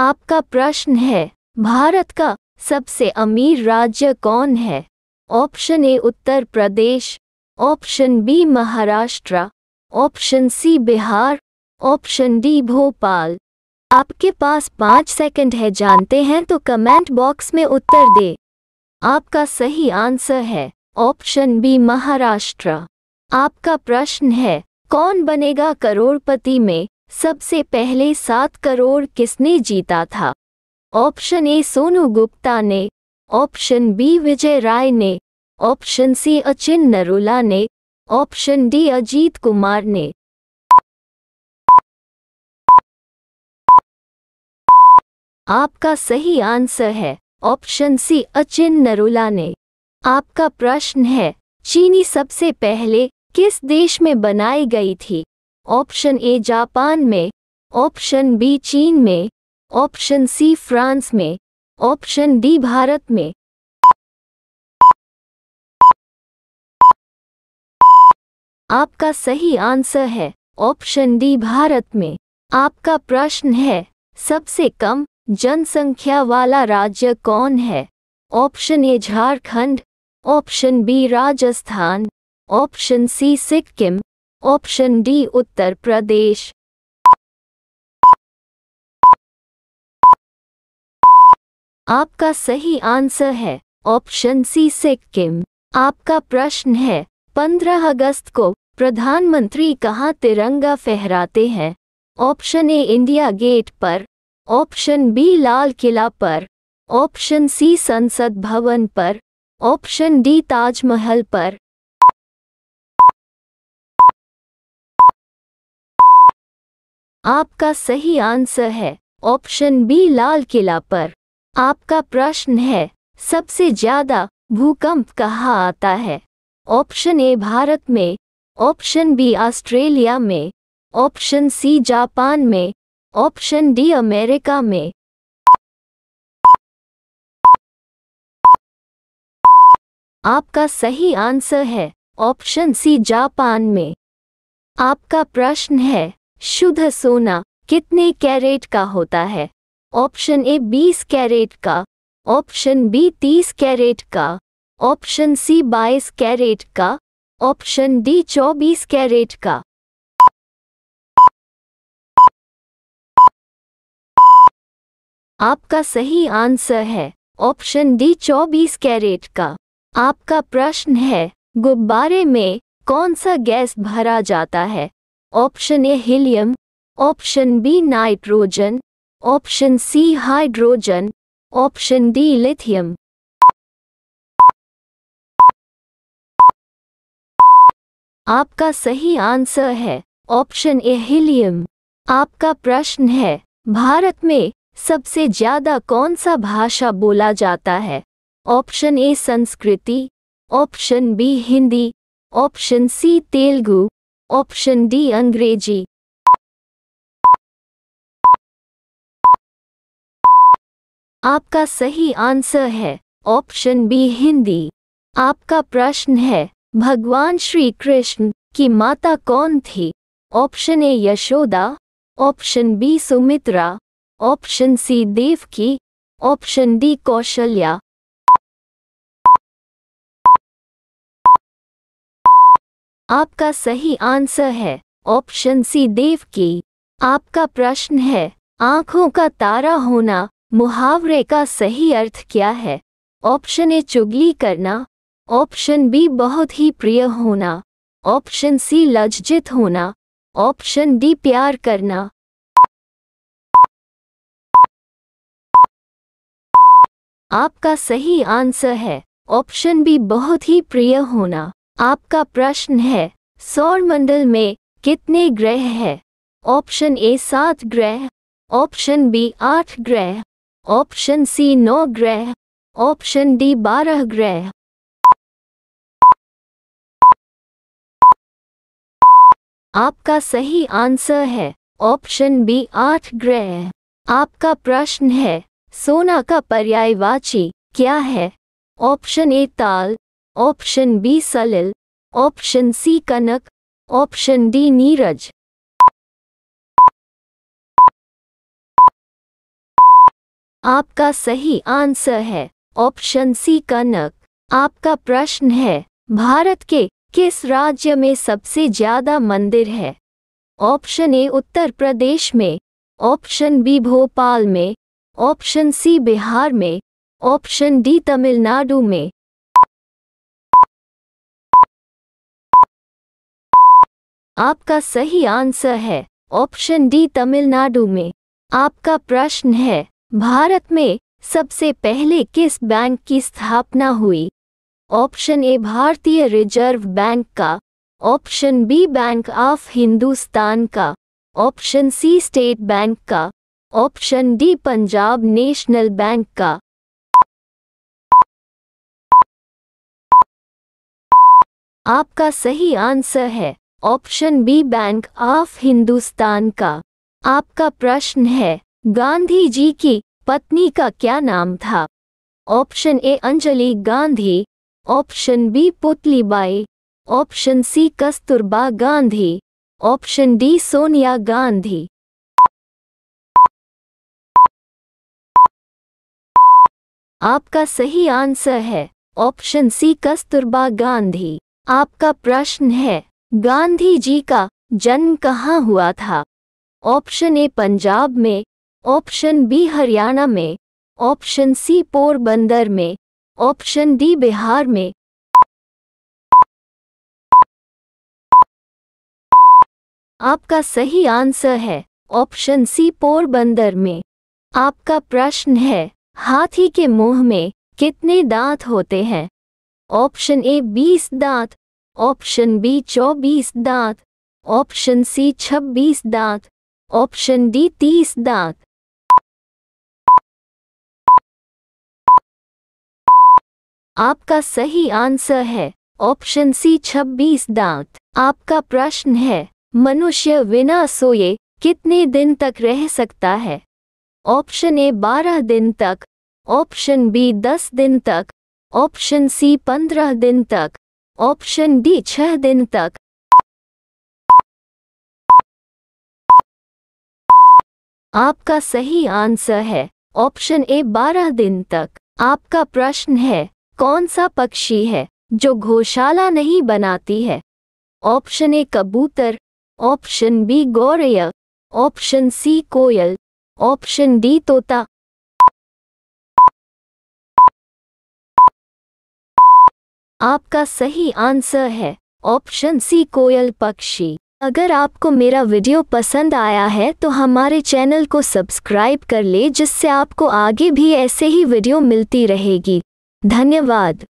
आपका प्रश्न है भारत का सबसे अमीर राज्य कौन है option A Uttar Pradesh option B Maharashtra option C Bihar option D Bhopal आपके पास पाँच सेकंड है जानते हैं तो कमेंट बॉक्स में उत्तर दे आपका सही आंसर है ऑप्शन बी महाराष्ट्र आपका प्रश्न है कौन बनेगा करोड़पति में सबसे पहले सात करोड़ किसने जीता था ऑप्शन ए सोनू गुप्ता ने ऑप्शन बी विजय राय ने ऑप्शन सी अचिन नरोला ने ऑप्शन डी अजीत कुमार ने आपका सही आंसर है ऑप्शन सी अचिन नरोला ने आपका प्रश्न है चीनी सबसे पहले किस देश में बनाई गई थी ऑप्शन ए जापान में ऑप्शन बी चीन में ऑप्शन सी फ्रांस में ऑप्शन डी भारत में आपका सही आंसर है ऑप्शन डी भारत में आपका प्रश्न है सबसे कम जनसंख्या वाला राज्य कौन है option A Jharkhand option B Rajasthan option C Sikkim option D Uttar Pradesh आपका सही आंसर है ऑप्शन सी सिक्किम आपका प्रश्न है 15 अगस्त को प्रधानमंत्री कहाँ तिरंगा फहराते हैं ऑप्शन ए इंडिया गेट पर ऑप्शन बी लाल किला पर ऑप्शन सी संसद भवन पर ऑप्शन डी ताजमहल पर आपका सही आंसर है ऑप्शन बी लाल किला पर आपका प्रश्न है सबसे ज्यादा भूकंप कहाँ आता है ऑप्शन ए भारत में ऑप्शन बी ऑस्ट्रेलिया में ऑप्शन सी जापान में ऑप्शन डी अमेरिका में आपका सही आंसर है ऑप्शन सी जापान में आपका प्रश्न है शुद्ध सोना कितने कैरेट का होता है ऑप्शन ए 20 कैरेट का ऑप्शन बी 30 कैरेट का ऑप्शन सी 22 कैरेट का ऑप्शन डी 24 कैरेट का आपका सही आंसर है ऑप्शन डी 24 कैरेट का आपका प्रश्न है गुब्बारे में कौन सा गैस भरा जाता है option A helium option B nitrogen option C hydrogen option D lithium आपका सही आंसर है ऑप्शन ए हीलियम आपका प्रश्न है भारत में सबसे ज्यादा कौन सा भाषा बोला जाता है ऑप्शन ए संस्कृति option B Hindi option C Telugu option D Angrezi आपका सही आंसर है ऑप्शन बी हिंदी आपका प्रश्न है भगवान श्री कृष्ण की माता कौन थी option A Yashoda option B Sumitra option C Devaki option D Kaushalya आपका सही आंसर है ऑप्शन सी देव की आपका प्रश्न है आंखों का तारा होना मुहावरे का सही अर्थ क्या है ऑप्शन ए चुगली करना ऑप्शन बी बहुत ही प्रिय होना ऑप्शन सी लज्जित होना ऑप्शन डी प्यार करना आपका सही आंसर है ऑप्शन बी बहुत ही प्रिय होना आपका प्रश्न है सौरमंडल में कितने ग्रह हैं ऑप्शन ए सात ग्रह ऑप्शन बी आठ ग्रह ऑप्शन सी नौ ग्रह ऑप्शन डी बारह ग्रह आपका सही आंसर है ऑप्शन बी आठ ग्रह आपका प्रश्न है सोना का पर्यायवाची क्या है ऑप्शन ए ताल ऑप्शन बी सलिल ऑप्शन सी कनक ऑप्शन डी नीरज आपका सही आंसर है ऑप्शन सी कनक आपका प्रश्न है भारत के किस राज्य में सबसे ज्यादा मंदिर है ऑप्शन ए उत्तर प्रदेश में ऑप्शन बी भोपाल में ऑप्शन सी बिहार में ऑप्शन डी तमिलनाडु में आपका सही आंसर है ऑप्शन डी तमिलनाडु में आपका प्रश्न है भारत में सबसे पहले किस बैंक की स्थापना हुई ऑप्शन ए भारतीय रिजर्व बैंक का option B bank of Hindustan का ऑप्शन सी स्टेट बैंक का option D Punjab national bank का आपका सही आंसर है option B bank of Hindustan का आपका प्रश्न है गांधी जी की पत्नी का क्या नाम था option A Anjali Gandhi option B Putlibai option C Kasturba Gandhi option D Sonia Gandhi आपका सही आंसर है ऑप्शन सी कस्तूरबा गांधी आपका प्रश्न है गांधी जी का जन्म कहाँ हुआ था ऑप्शन ए पंजाब में ऑप्शन बी हरियाणा में ऑप्शन सी पोरबंदर में ऑप्शन डी बिहार में आपका सही आंसर है ऑप्शन सी पोरबंदर में आपका प्रश्न है हाथी के मुंह में कितने दांत होते हैं ऑप्शन ए बीस दांत ऑप्शन बी चौबीस दांत ऑप्शन सी छब्बीस दांत ऑप्शन डी तीस दांत आपका सही आंसर है ऑप्शन सी छब्बीस दांत आपका प्रश्न है मनुष्य बिना सोए कितने दिन तक रह सकता है ऑप्शन ए बारह दिन तक ऑप्शन बी दस दिन तक ऑप्शन सी पंद्रह दिन तक ऑप्शन डी छह दिन तक आपका सही आंसर है ऑप्शन ए बारह दिन तक आपका प्रश्न है कौन सा पक्षी है जो घोषाला नहीं बनाती है ऑप्शन ए कबूतर ऑप्शन बी गौरैया ऑप्शन सी कोयल ऑप्शन डी तोता आपका सही आंसर है ऑप्शन सी कोयल पक्षी अगर आपको मेरा वीडियो पसंद आया है तो हमारे चैनल को सब्सक्राइब कर ले जिससे आपको आगे भी ऐसे ही वीडियो मिलती रहेगी धन्यवाद